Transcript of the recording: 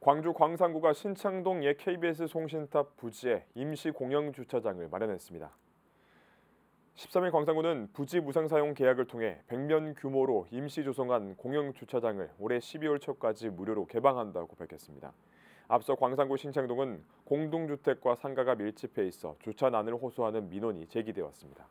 광주 광산구가 신창동 옛 KBS 송신탑 부지에 임시 공영 주차장을 마련했습니다. 13일 광산구는 부지 무상 사용 계약을 통해 100면 규모로 임시 조성한 공영 주차장을 올해 12월 초까지 무료로 개방한다고 밝혔습니다. 앞서 광산구 신창동은 공동주택과 상가가 밀집해 있어 주차난을 호소하는 민원이 제기되었습니다.